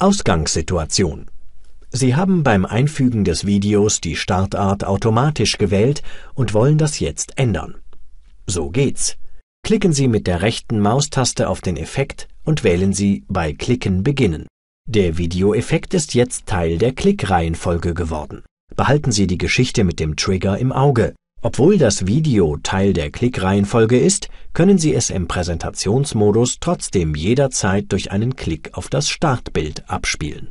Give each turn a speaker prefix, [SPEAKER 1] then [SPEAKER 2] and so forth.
[SPEAKER 1] Ausgangssituation Sie haben beim Einfügen des Videos die Startart automatisch gewählt und wollen das jetzt ändern. So geht's. Klicken Sie mit der rechten Maustaste auf den Effekt und wählen Sie Bei Klicken beginnen. Der Videoeffekt ist jetzt Teil der Klickreihenfolge geworden. Behalten Sie die Geschichte mit dem Trigger im Auge obwohl das Video Teil der Klickreihenfolge ist, können Sie es im Präsentationsmodus trotzdem jederzeit durch einen Klick auf das Startbild
[SPEAKER 2] abspielen